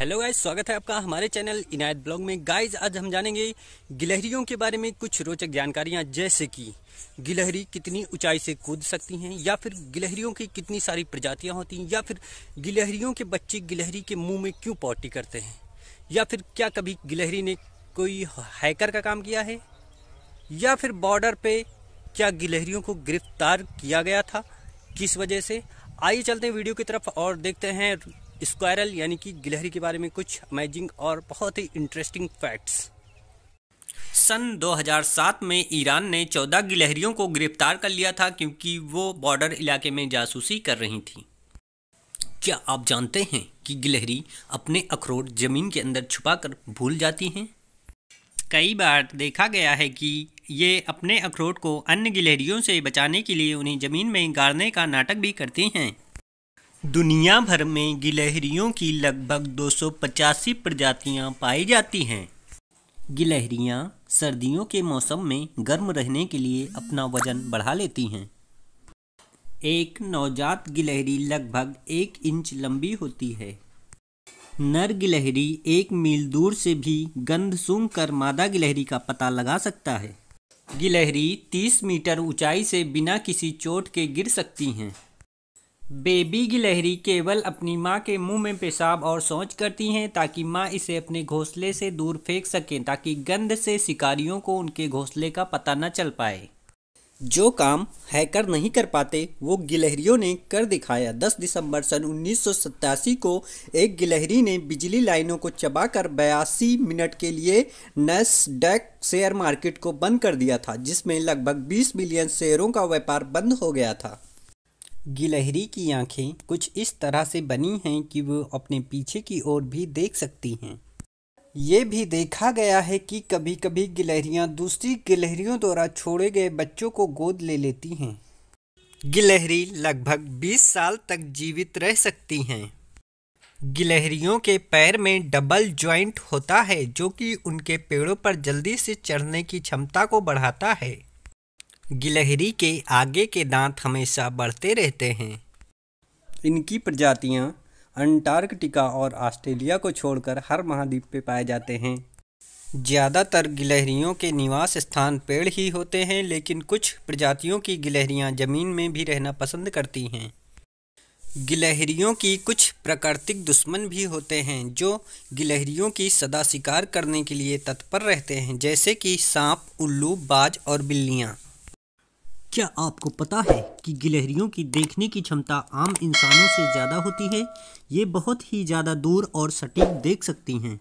hello guys स्वागत है आपका हमारे चैनल इनायत ब्लॉग में गाइज आज हम जानेंगे गिलहरियों के बारे में कुछ रोचक जानकारियां जैसे कि गिलहरी कितनी ऊंचाई से कूद सकती हैं या फिर गिलहरियों की कितनी सारी प्रजातियां होती हैं या फिर गिलहरियों के बच्चे गिलहरी के मुंह में क्यों पॉटी करते हैं या फिर क्या कभी गिलहरी ने कोई हैकर का काम किया है या फिर बॉर्डर पर क्या गिलहरियों को गिरफ्तार किया गया था किस वजह से आइए चलते हैं वीडियो की तरफ और देखते हैं स्क्वायरल यानी कि गिलहरी के बारे में कुछ अमेजिंग और बहुत ही इंटरेस्टिंग फैक्ट्स सन 2007 में ईरान ने 14 गिलहरियों को गिरफ्तार कर लिया था क्योंकि वो बॉर्डर इलाके में जासूसी कर रही थी क्या आप जानते हैं कि गिलहरी अपने अखरोट ज़मीन के अंदर छुपाकर भूल जाती हैं कई बार देखा गया है कि ये अपने अखरोट को अन्य गिलहरियों से बचाने के लिए उन्हें ज़मीन में गाड़ने का नाटक भी करती हैं दुनिया भर में गिलहरियों की लगभग दो प्रजातियां पाई जाती हैं गिलहरियां सर्दियों के मौसम में गर्म रहने के लिए अपना वजन बढ़ा लेती हैं एक नवजात गिलहरी लगभग एक इंच लंबी होती है नर गिलहरी एक मील दूर से भी गंध सूंघ कर मादा गिलहरी का पता लगा सकता है गिलहरी 30 मीटर ऊंचाई से बिना किसी चोट के गिर सकती हैं बेबी गिलहरी केवल अपनी माँ के मुंह में पेशाब और सोच करती हैं ताकि माँ इसे अपने घोंसले से दूर फेंक सकें ताकि गंध से शिकारियों को उनके घोंसले का पता न चल पाए जो काम हैकर नहीं कर पाते वो गिलहरियों ने कर दिखाया 10 दिसंबर सन उन्नीस को एक गिलहरी ने बिजली लाइनों को चबाकर बयासी मिनट के लिए डैक शेयर मार्केट को बंद कर दिया था जिसमें लगभग 20 मिलियन शेयरों का व्यापार बंद हो गया था गिलहरी की आंखें कुछ इस तरह से बनी हैं कि वो अपने पीछे की ओर भी देख सकती हैं ये भी देखा गया है कि कभी कभी गिलहरियाँ दूसरी गिलहरियों द्वारा छोड़े गए बच्चों को गोद ले लेती हैं गिलहरी लगभग 20 साल तक जीवित रह सकती हैं गिलहरियों के पैर में डबल ज्वाइंट होता है जो कि उनके पेड़ों पर जल्दी से चढ़ने की क्षमता को बढ़ाता है गिलहरी के आगे के दांत हमेशा बढ़ते रहते हैं इनकी प्रजातियाँ अंटार्कटिका और ऑस्ट्रेलिया को छोड़कर हर महाद्वीप पे पाए जाते हैं ज़्यादातर गिलहरियों के निवास स्थान पेड़ ही होते हैं लेकिन कुछ प्रजातियों की गिलहरियाँ ज़मीन में भी रहना पसंद करती हैं गिलहरियों की कुछ प्राकृतिक दुश्मन भी होते हैं जो गिलहरियों की सदा शिकार करने के लिए तत्पर रहते हैं जैसे कि सांप उल्लू बाज और बिल्लियाँ क्या आपको पता है कि गिलहरियों की देखने की क्षमता आम इंसानों से ज़्यादा होती है ये बहुत ही ज़्यादा दूर और सटीक देख सकती हैं